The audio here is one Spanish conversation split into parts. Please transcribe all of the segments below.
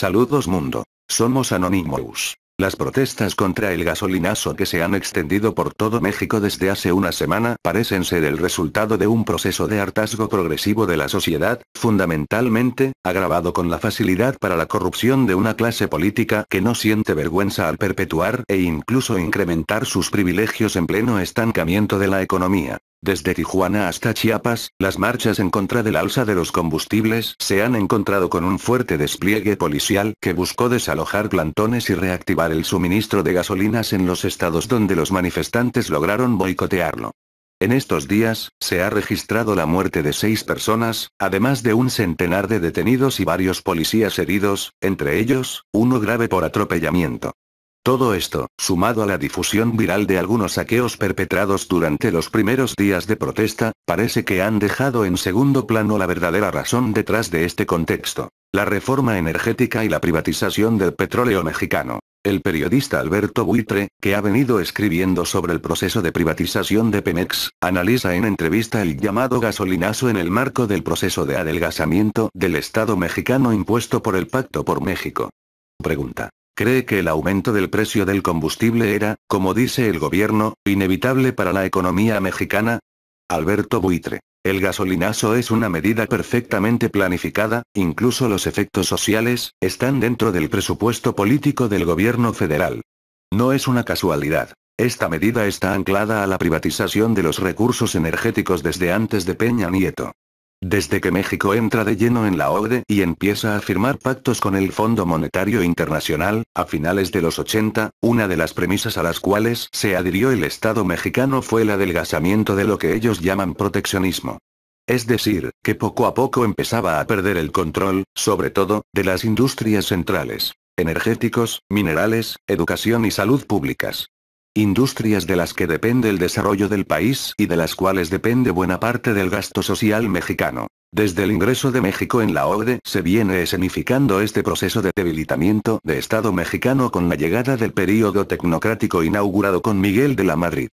Saludos mundo. Somos Anonymous. Las protestas contra el gasolinazo que se han extendido por todo México desde hace una semana parecen ser el resultado de un proceso de hartazgo progresivo de la sociedad, fundamentalmente, agravado con la facilidad para la corrupción de una clase política que no siente vergüenza al perpetuar e incluso incrementar sus privilegios en pleno estancamiento de la economía. Desde Tijuana hasta Chiapas, las marchas en contra del alza de los combustibles se han encontrado con un fuerte despliegue policial que buscó desalojar plantones y reactivar el suministro de gasolinas en los estados donde los manifestantes lograron boicotearlo. En estos días, se ha registrado la muerte de seis personas, además de un centenar de detenidos y varios policías heridos, entre ellos, uno grave por atropellamiento. Todo esto, sumado a la difusión viral de algunos saqueos perpetrados durante los primeros días de protesta, parece que han dejado en segundo plano la verdadera razón detrás de este contexto. La reforma energética y la privatización del petróleo mexicano. El periodista Alberto Buitre, que ha venido escribiendo sobre el proceso de privatización de Pemex, analiza en entrevista el llamado gasolinazo en el marco del proceso de adelgazamiento del Estado mexicano impuesto por el Pacto por México. Pregunta cree que el aumento del precio del combustible era, como dice el gobierno, inevitable para la economía mexicana? Alberto Buitre. El gasolinazo es una medida perfectamente planificada, incluso los efectos sociales, están dentro del presupuesto político del gobierno federal. No es una casualidad. Esta medida está anclada a la privatización de los recursos energéticos desde antes de Peña Nieto. Desde que México entra de lleno en la OCDE y empieza a firmar pactos con el Fondo Monetario Internacional, a finales de los 80, una de las premisas a las cuales se adhirió el Estado mexicano fue el adelgazamiento de lo que ellos llaman proteccionismo. Es decir, que poco a poco empezaba a perder el control, sobre todo, de las industrias centrales, energéticos, minerales, educación y salud públicas industrias de las que depende el desarrollo del país y de las cuales depende buena parte del gasto social mexicano. Desde el ingreso de México en la ODE e, se viene escenificando este proceso de debilitamiento de Estado mexicano con la llegada del periodo tecnocrático inaugurado con Miguel de la Madrid.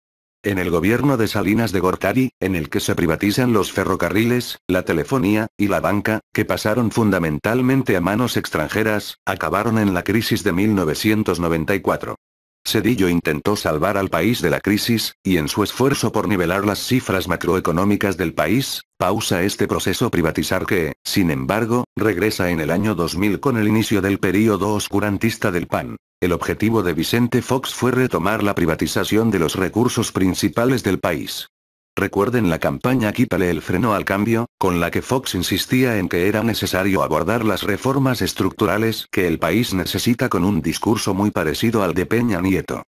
En el gobierno de Salinas de Gortari, en el que se privatizan los ferrocarriles, la telefonía, y la banca, que pasaron fundamentalmente a manos extranjeras, acabaron en la crisis de 1994. Cedillo intentó salvar al país de la crisis, y en su esfuerzo por nivelar las cifras macroeconómicas del país, pausa este proceso privatizar que, sin embargo, regresa en el año 2000 con el inicio del período oscurantista del PAN. El objetivo de Vicente Fox fue retomar la privatización de los recursos principales del país. Recuerden la campaña Quítale el freno al cambio, con la que Fox insistía en que era necesario abordar las reformas estructurales que el país necesita con un discurso muy parecido al de Peña Nieto.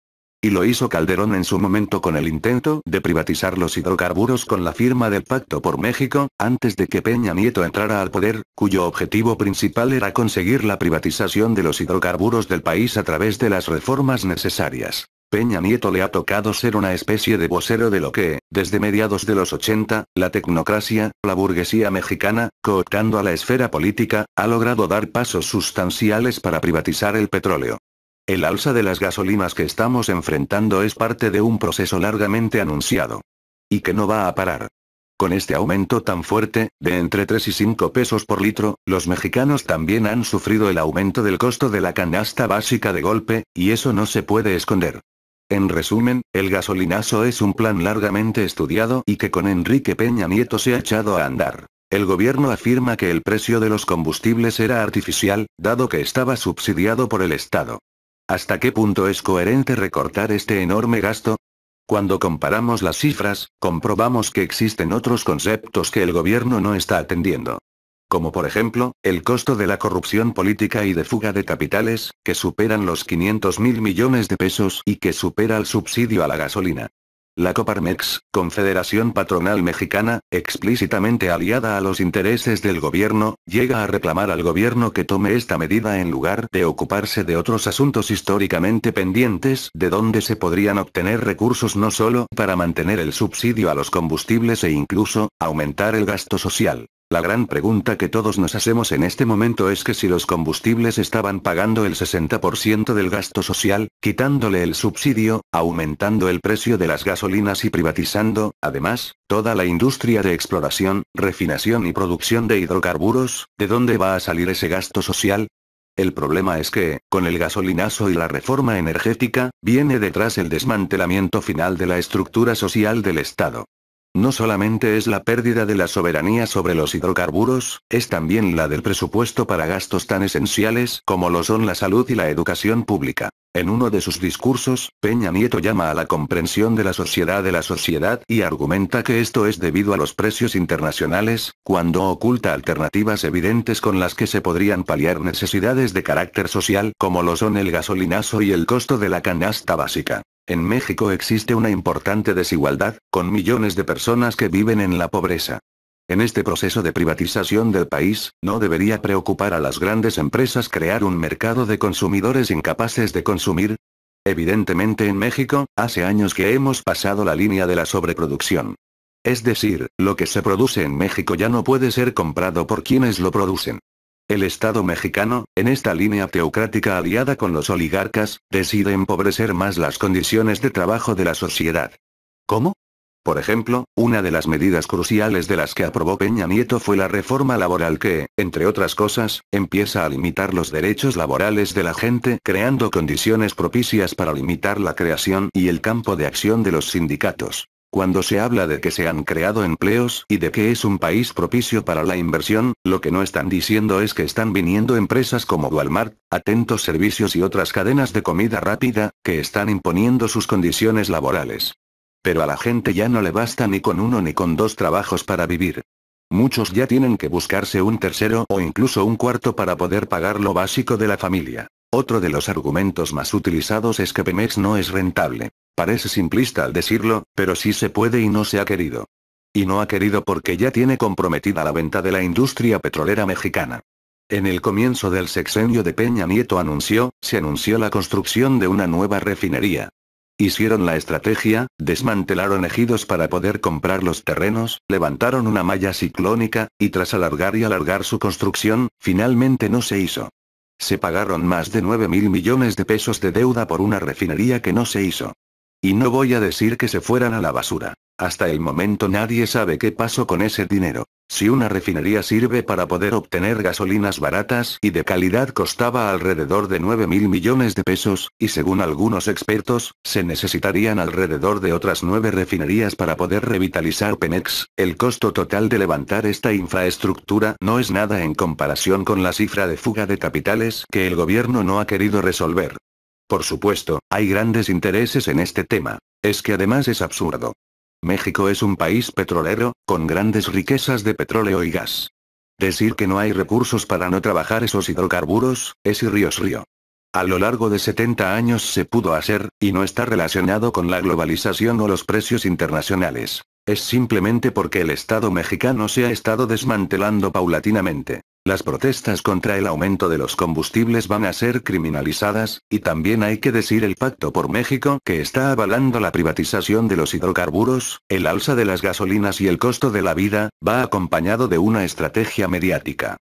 Y lo hizo Calderón en su momento con el intento de privatizar los hidrocarburos con la firma del Pacto por México, antes de que Peña Nieto entrara al poder, cuyo objetivo principal era conseguir la privatización de los hidrocarburos del país a través de las reformas necesarias. Peña Nieto le ha tocado ser una especie de vocero de lo que, desde mediados de los 80, la tecnocracia, la burguesía mexicana, cooptando a la esfera política, ha logrado dar pasos sustanciales para privatizar el petróleo. El alza de las gasolinas que estamos enfrentando es parte de un proceso largamente anunciado. Y que no va a parar. Con este aumento tan fuerte, de entre 3 y 5 pesos por litro, los mexicanos también han sufrido el aumento del costo de la canasta básica de golpe, y eso no se puede esconder. En resumen, el gasolinazo es un plan largamente estudiado y que con Enrique Peña Nieto se ha echado a andar. El gobierno afirma que el precio de los combustibles era artificial, dado que estaba subsidiado por el Estado. ¿Hasta qué punto es coherente recortar este enorme gasto? Cuando comparamos las cifras, comprobamos que existen otros conceptos que el gobierno no está atendiendo como por ejemplo, el costo de la corrupción política y de fuga de capitales, que superan los 500 mil millones de pesos y que supera el subsidio a la gasolina. La Coparmex, Confederación Patronal Mexicana, explícitamente aliada a los intereses del gobierno, llega a reclamar al gobierno que tome esta medida en lugar de ocuparse de otros asuntos históricamente pendientes de donde se podrían obtener recursos no solo para mantener el subsidio a los combustibles e incluso, aumentar el gasto social. La gran pregunta que todos nos hacemos en este momento es que si los combustibles estaban pagando el 60% del gasto social, quitándole el subsidio, aumentando el precio de las gasolinas y privatizando, además, toda la industria de exploración, refinación y producción de hidrocarburos, ¿de dónde va a salir ese gasto social? El problema es que, con el gasolinazo y la reforma energética, viene detrás el desmantelamiento final de la estructura social del Estado. No solamente es la pérdida de la soberanía sobre los hidrocarburos, es también la del presupuesto para gastos tan esenciales como lo son la salud y la educación pública. En uno de sus discursos, Peña Nieto llama a la comprensión de la sociedad de la sociedad y argumenta que esto es debido a los precios internacionales, cuando oculta alternativas evidentes con las que se podrían paliar necesidades de carácter social como lo son el gasolinazo y el costo de la canasta básica. En México existe una importante desigualdad, con millones de personas que viven en la pobreza. En este proceso de privatización del país, no debería preocupar a las grandes empresas crear un mercado de consumidores incapaces de consumir. Evidentemente en México, hace años que hemos pasado la línea de la sobreproducción. Es decir, lo que se produce en México ya no puede ser comprado por quienes lo producen. El Estado mexicano, en esta línea teocrática aliada con los oligarcas, decide empobrecer más las condiciones de trabajo de la sociedad. ¿Cómo? Por ejemplo, una de las medidas cruciales de las que aprobó Peña Nieto fue la reforma laboral que, entre otras cosas, empieza a limitar los derechos laborales de la gente creando condiciones propicias para limitar la creación y el campo de acción de los sindicatos. Cuando se habla de que se han creado empleos y de que es un país propicio para la inversión, lo que no están diciendo es que están viniendo empresas como Walmart, Atentos Servicios y otras cadenas de comida rápida, que están imponiendo sus condiciones laborales. Pero a la gente ya no le basta ni con uno ni con dos trabajos para vivir. Muchos ya tienen que buscarse un tercero o incluso un cuarto para poder pagar lo básico de la familia. Otro de los argumentos más utilizados es que Pemex no es rentable. Parece simplista al decirlo, pero sí se puede y no se ha querido. Y no ha querido porque ya tiene comprometida la venta de la industria petrolera mexicana. En el comienzo del sexenio de Peña Nieto anunció, se anunció la construcción de una nueva refinería, Hicieron la estrategia, desmantelaron ejidos para poder comprar los terrenos, levantaron una malla ciclónica, y tras alargar y alargar su construcción, finalmente no se hizo. Se pagaron más de 9 mil millones de pesos de deuda por una refinería que no se hizo. Y no voy a decir que se fueran a la basura. Hasta el momento nadie sabe qué pasó con ese dinero. Si una refinería sirve para poder obtener gasolinas baratas y de calidad costaba alrededor de 9 mil millones de pesos, y según algunos expertos, se necesitarían alrededor de otras 9 refinerías para poder revitalizar Pemex, el costo total de levantar esta infraestructura no es nada en comparación con la cifra de fuga de capitales que el gobierno no ha querido resolver. Por supuesto, hay grandes intereses en este tema. Es que además es absurdo. México es un país petrolero, con grandes riquezas de petróleo y gas. Decir que no hay recursos para no trabajar esos hidrocarburos, es río. A lo largo de 70 años se pudo hacer, y no está relacionado con la globalización o los precios internacionales. Es simplemente porque el Estado mexicano se ha estado desmantelando paulatinamente. Las protestas contra el aumento de los combustibles van a ser criminalizadas, y también hay que decir el Pacto por México que está avalando la privatización de los hidrocarburos, el alza de las gasolinas y el costo de la vida, va acompañado de una estrategia mediática.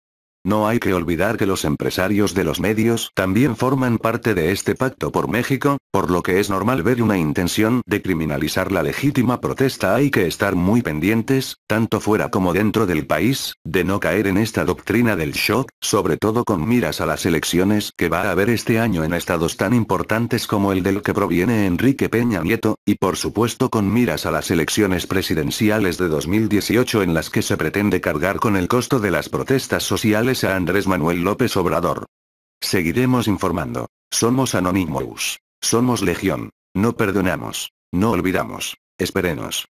No hay que olvidar que los empresarios de los medios también forman parte de este pacto por México, por lo que es normal ver una intención de criminalizar la legítima protesta. Hay que estar muy pendientes, tanto fuera como dentro del país, de no caer en esta doctrina del shock, sobre todo con miras a las elecciones que va a haber este año en estados tan importantes como el del que proviene Enrique Peña Nieto, y por supuesto con miras a las elecciones presidenciales de 2018 en las que se pretende cargar con el costo de las protestas sociales a Andrés Manuel López Obrador. Seguiremos informando. Somos Anonymous. Somos Legión. No perdonamos. No olvidamos. Esperenos.